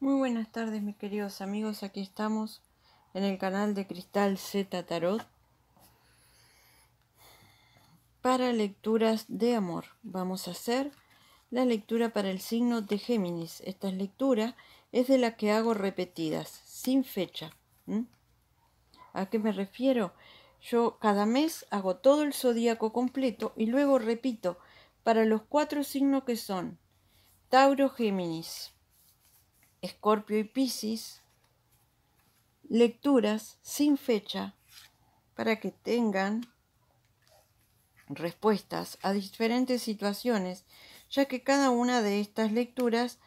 Muy buenas tardes mis queridos amigos, aquí estamos en el canal de Cristal Z Tarot para lecturas de amor. Vamos a hacer la lectura para el signo de Géminis. Esta lectura es de las que hago repetidas, sin fecha. ¿A qué me refiero? Yo cada mes hago todo el zodíaco completo y luego repito para los cuatro signos que son Tauro Géminis. Escorpio y Piscis, lecturas sin fecha para que tengan respuestas a diferentes situaciones, ya que cada una de estas lecturas,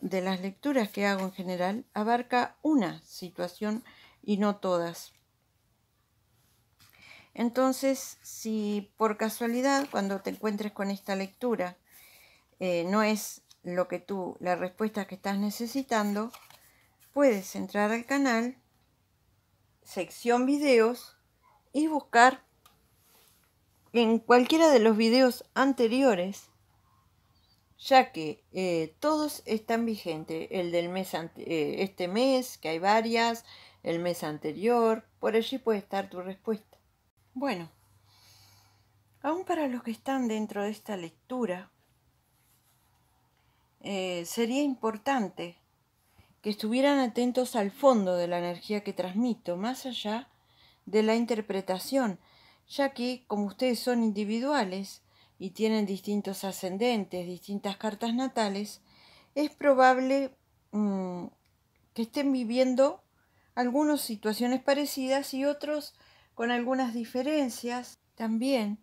de las lecturas que hago en general, abarca una situación y no todas. Entonces, si por casualidad cuando te encuentres con esta lectura eh, no es lo que tú, la respuesta que estás necesitando, puedes entrar al canal, sección videos y buscar en cualquiera de los videos anteriores, ya que eh, todos están vigentes, el del mes eh, este mes, que hay varias, el mes anterior, por allí puede estar tu respuesta. Bueno, aún para los que están dentro de esta lectura, eh, sería importante que estuvieran atentos al fondo de la energía que transmito, más allá de la interpretación, ya que como ustedes son individuales y tienen distintos ascendentes, distintas cartas natales, es probable mm, que estén viviendo algunas situaciones parecidas y otros con algunas diferencias, también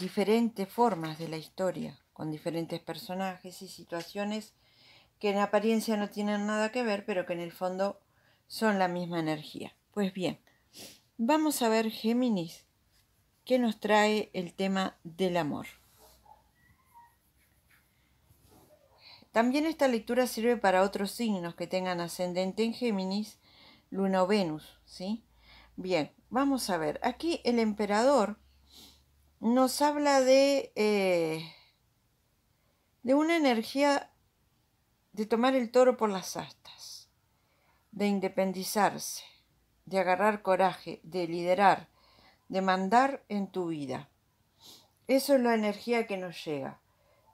diferentes formas de la historia con diferentes personajes y situaciones que en apariencia no tienen nada que ver, pero que en el fondo son la misma energía. Pues bien, vamos a ver Géminis, que nos trae el tema del amor. También esta lectura sirve para otros signos que tengan ascendente en Géminis, Luna o Venus, ¿sí? Bien, vamos a ver. Aquí el emperador nos habla de eh, de una energía de tomar el toro por las astas, de independizarse, de agarrar coraje, de liderar, de mandar en tu vida. Eso es la energía que nos llega.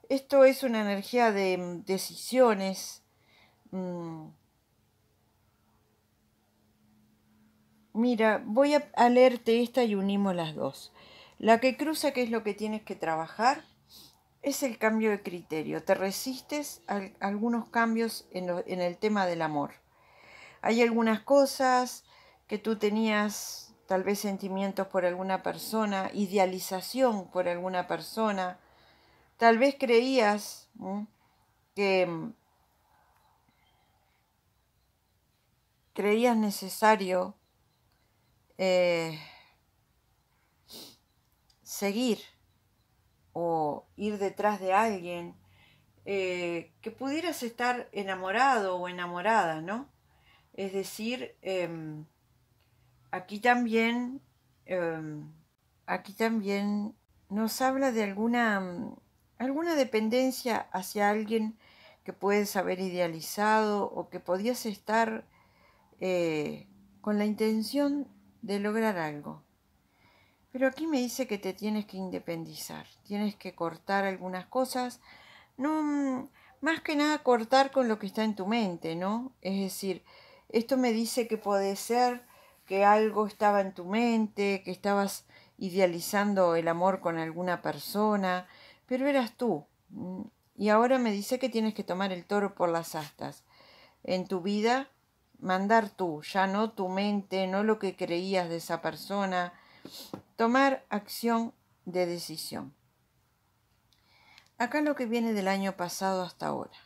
Esto es una energía de mm, decisiones, mm. Mira, voy a, leerte esta y unimos las dos. La que cruza, que es lo que tienes que trabajar? es el cambio de criterio. Te resistes a algunos cambios en, el tema del amor. Hay algunas cosas que tú tenías tal vez sentimientos por alguna persona, idealización por alguna persona. Tal vez creías que mm, creías necesario eh, seguir o ir detrás de alguien, eh, que pudieras estar enamorado o enamorada, ¿no? Es decir, em, aquí también, em, aquí también nos habla de alguna, mm, alguna dependencia hacia alguien que puedes haber idealizado o que podías estar eh, con la intención de lograr algo. Pero aquí me dice que te tienes que independizar, tienes que cortar algunas cosas, no, más que nada cortar con lo que está en tu mente, ¿no? Es decir, esto me dice que puede ser que algo estaba en tu mente, que estabas idealizando el amor con alguna persona, pero eras tú. Y ahora me dice que tienes que tomar el toro por las astas. En tu vida, mandar tú, ya no tu mente, no lo que creías de esa persona, Tomar acción de decisión. Acá lo que viene del año pasado hasta ahora.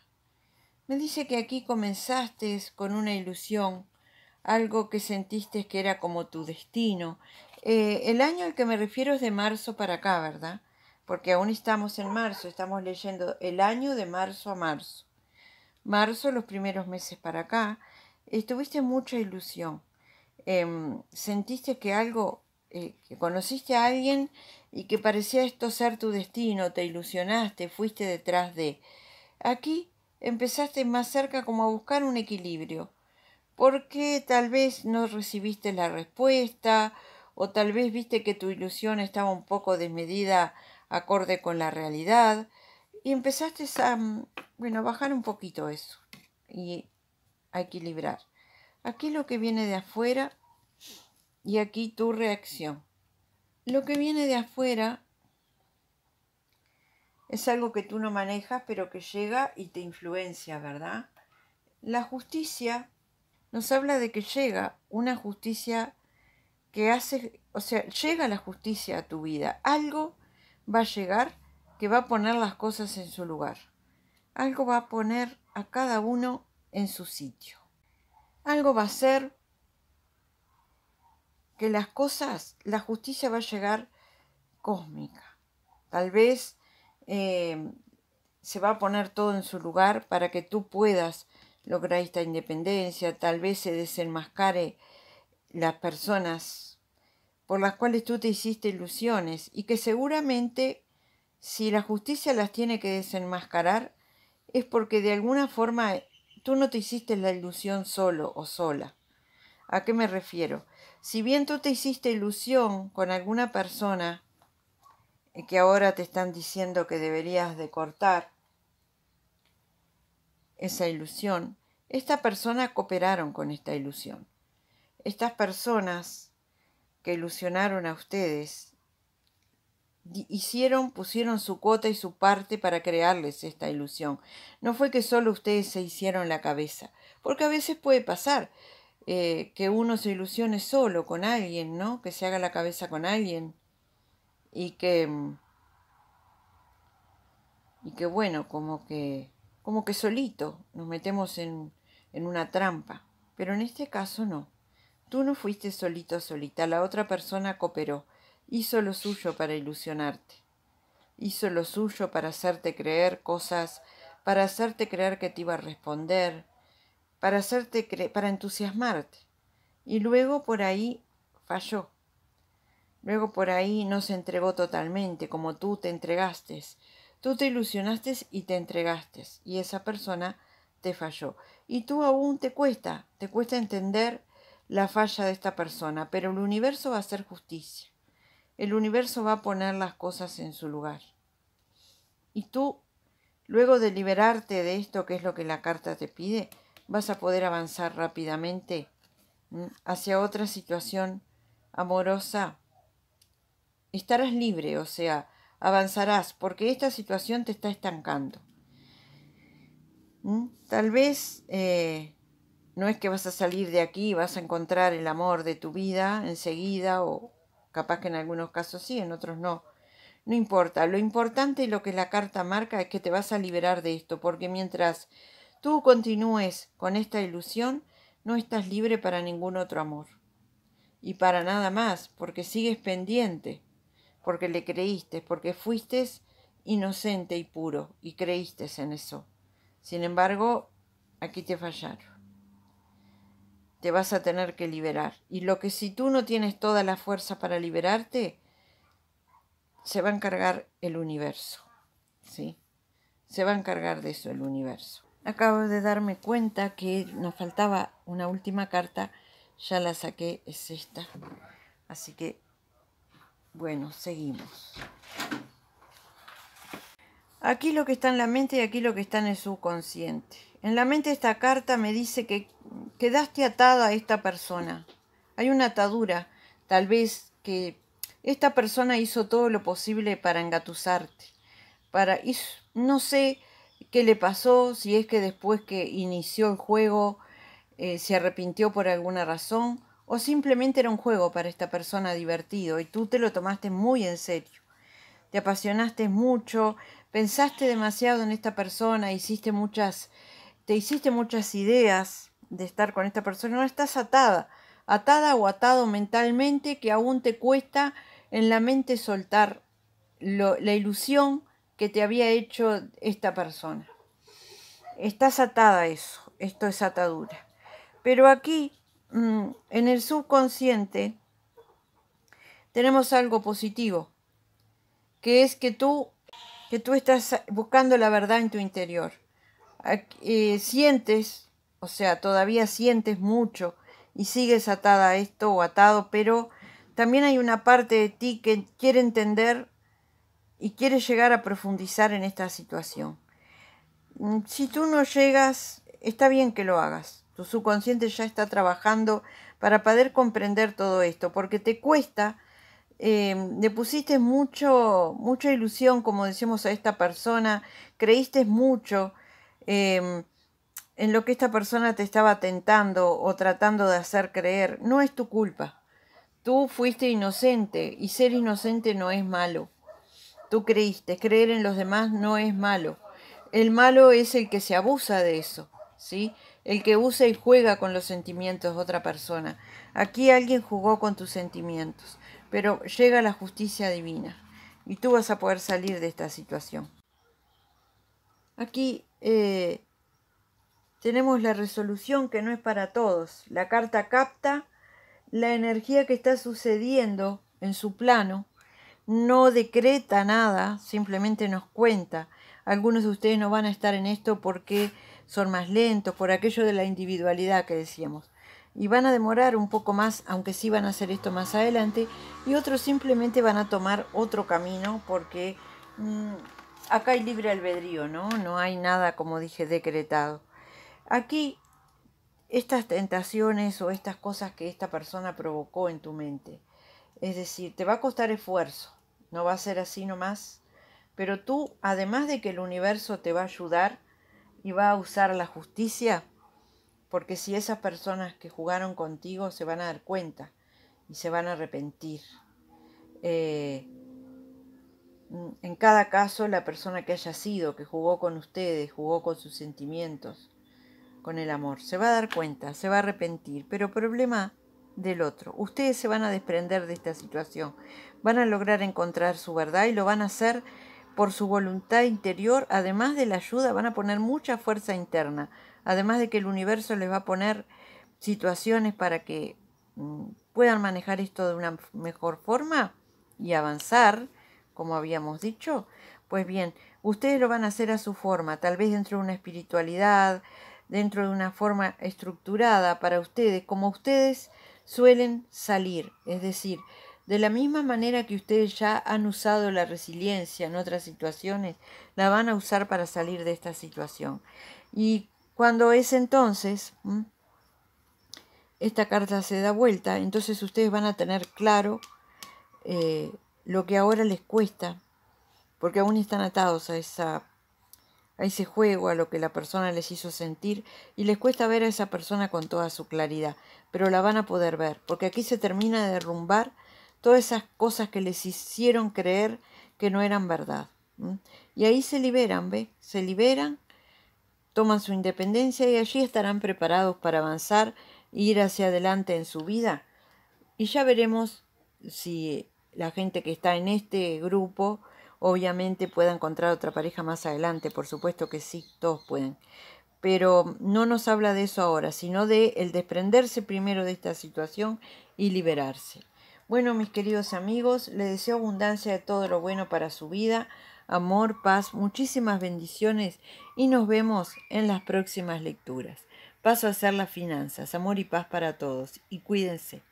Me dice que aquí comenzaste con una ilusión, algo que sentiste que era como tu destino. Eh, el año al que me refiero es de marzo para acá, ¿verdad? Porque aún estamos en marzo, estamos leyendo el año de marzo a marzo. Marzo, los primeros meses para acá, estuviste mucha ilusión. Em, sentiste que algo eh, que conociste a alguien y que parecía esto ser tu destino, te ilusionaste, fuiste detrás de. Aquí empezaste más cerca como a buscar un equilibrio, porque tal vez no recibiste la respuesta o tal vez viste que tu ilusión estaba un poco desmedida acorde con la realidad y empezaste a, mm, bueno, bajar un poquito eso y a equilibrar. Aquí lo que viene de afuera y aquí tu reacción. Lo que viene de afuera es algo que tú no manejas, pero que llega y te influencia, ¿verdad? La justicia nos habla de que llega una justicia que hace, o sea, llega la justicia a tu vida. Algo va a llegar que va a poner las cosas en su lugar. Algo va a poner a cada uno en su sitio. Algo va a ser que las cosas, la justicia va a llegar cósmica. Tal vez eh, se va a poner todo en su lugar para que tú puedas lograr esta independencia, tal vez se desenmascare las personas por las cuales tú te hiciste ilusiones y que seguramente si la justicia las tiene que desenmascarar es porque de alguna forma tú no te hiciste la ilusión solo o sola. ¿A qué me refiero? si bien tú te hiciste ilusión con alguna persona eh, que ahora te están diciendo que deberías de cortar esa ilusión, esta persona cooperaron con esta ilusión. Estas personas que ilusionaron a ustedes hicieron, pusieron su cuota y su parte para crearles esta ilusión. No fue que solo ustedes se hicieron la cabeza, porque a veces puede pasar eh, que uno se ilusione solo con alguien, ¿no? Que se haga la cabeza con alguien y que mm, y que bueno, como que como que solito nos metemos en, en una trampa, pero en este caso no. Tú no fuiste solito solita, la otra persona cooperó, hizo lo suyo para ilusionarte, hizo lo suyo para hacerte creer cosas, para hacerte creer que te iba a responder, para, hacerte para entusiasmarte. Y luego por ahí falló. Luego por ahí no se entregó totalmente como tú te entregaste. Tú te ilusionaste y te entregaste. Y esa persona te falló. Y tú aún te cuesta, te cuesta entender la falla de esta persona, pero el universo va a hacer justicia. El universo va a poner las cosas en su lugar. Y tú, luego de liberarte de esto, que es lo que la carta te pide, vas a poder avanzar rápidamente mm, hacia otra situación amorosa. Estarás libre, o sea, avanzarás porque esta situación te está estancando. Mm, tal vez eh, no es que vas a salir de aquí, vas a encontrar el amor de tu vida enseguida o capaz que en algunos casos sí, en otros no. No importa, lo importante y lo que la carta marca es que te vas a liberar de esto, porque mientras tú continúes con esta ilusión, no estás libre para ningún otro amor. Y para nada más, porque sigues pendiente, porque le creíste, porque fuiste inocente y puro y creíste en eso. Sin embargo, aquí te fallaron. Te vas a tener que liberar. Y lo que si tú no tienes toda la fuerza para liberarte, se va a encargar el universo. ¿sí? Se va a encargar de eso el universo. Acabo de darme cuenta que nos faltaba una última carta, ya la saqué, es esta. Así que, bueno, seguimos. Aquí lo que está en la mente y aquí lo que está en el subconsciente. En la mente esta carta me dice que quedaste atada a esta persona. Hay una atadura, tal vez que esta persona hizo todo lo posible para engatusarte, para no sé qué le pasó, si es que después que inició el juego eh, se arrepintió por alguna razón o simplemente era un juego para esta persona divertido y tú te lo tomaste muy en serio. Te apasionaste mucho, pensaste demasiado en esta persona, hiciste muchas te hiciste muchas ideas de estar con esta persona, no estás atada, atada o atado mentalmente que aún te cuesta en la mente soltar la ilusión que te había hecho esta persona. Estás atada a eso, esto es atadura. Pero aquí, mm, en el subconsciente, tenemos algo positivo, que es que tú, que tú estás buscando la verdad en tu interior. Eh, sientes, o sea, todavía sientes mucho y sigues atada a esto o atado, pero también hay una parte de ti que quiere entender y quiere llegar a profundizar en esta situación. Mm, si tú no llegas, está bien que lo hagas. Tu subconsciente ya está trabajando para poder comprender todo esto, porque te cuesta, eh, le pusiste mucho, mucha ilusión, como decimos a esta persona, creíste mucho em, en lo que esta persona te estaba tentando o tratando de hacer creer. No es tu culpa. Tú fuiste inocente y ser inocente no es malo. Tú creíste, creer en los demás no es malo. El malo es el que se abusa de eso, ¿sí? El que usa y juega con los sentimientos de otra persona. Aquí alguien jugó con tus sentimientos, pero llega la justicia divina y tú vas a poder salir de esta situación. Aquí eh, tenemos la resolución que no es para todos. La carta capta la energía que está sucediendo en su plano no decreta nada, simplemente nos cuenta. Algunos de ustedes no van a estar en esto porque son más lentos, por aquello de la individualidad que decíamos. Y van a demorar un poco más, aunque sí van a hacer esto más adelante. Y otros simplemente van a tomar otro camino porque mm, acá hay libre albedrío, ¿no? No hay nada, como dije, decretado. Aquí, estas tentaciones o estas cosas que esta persona provocó en tu mente es decir, te va a costar esfuerzo, no va a ser así nomás, pero tú, además de que el universo te va a ayudar y va a usar la justicia, porque si esas personas que jugaron contigo se van a dar cuenta y se van a arrepentir. Eh, en cada caso, la persona que haya sido, que jugó con ustedes, jugó con sus sentimientos, con el amor, se va a dar cuenta, se va a arrepentir, pero problema del otro. Ustedes se van a desprender de esta situación, van a lograr encontrar su verdad y lo van a hacer por su voluntad interior, además de la ayuda, van a poner mucha fuerza interna, además de que el universo les va a poner situaciones para que mm, puedan manejar esto de una mejor forma y avanzar, como habíamos dicho. Pues bien, ustedes lo van a hacer a su forma, tal vez dentro de una espiritualidad, dentro de una forma estructurada para ustedes, como ustedes suelen salir, es decir, de la misma manera que ustedes ya han usado la resiliencia en otras situaciones, la van a usar para salir de esta situación. Y cuando es entonces, esta carta se da vuelta, entonces ustedes van a tener claro eh, lo que ahora les cuesta, porque aún están atados a esa ahí se juego, a lo que la persona les hizo sentir, y les cuesta ver a esa persona con toda su claridad, pero la van a poder ver, porque aquí se termina de derrumbar todas esas cosas que les hicieron creer que no eran verdad. Y ahí se liberan, ¿ve? Se liberan, toman su independencia y allí estarán preparados para avanzar e ir hacia adelante en su vida. Y ya veremos si la gente que está en este grupo Obviamente pueda encontrar otra pareja más adelante, por supuesto que sí, todos pueden. Pero no nos habla de eso ahora, sino de el desprenderse primero de esta situación y liberarse. Bueno, mis queridos amigos, les deseo abundancia de todo lo bueno para su vida, amor, paz, muchísimas bendiciones y nos vemos en las próximas lecturas. Paso a hacer las finanzas, amor y paz para todos y cuídense.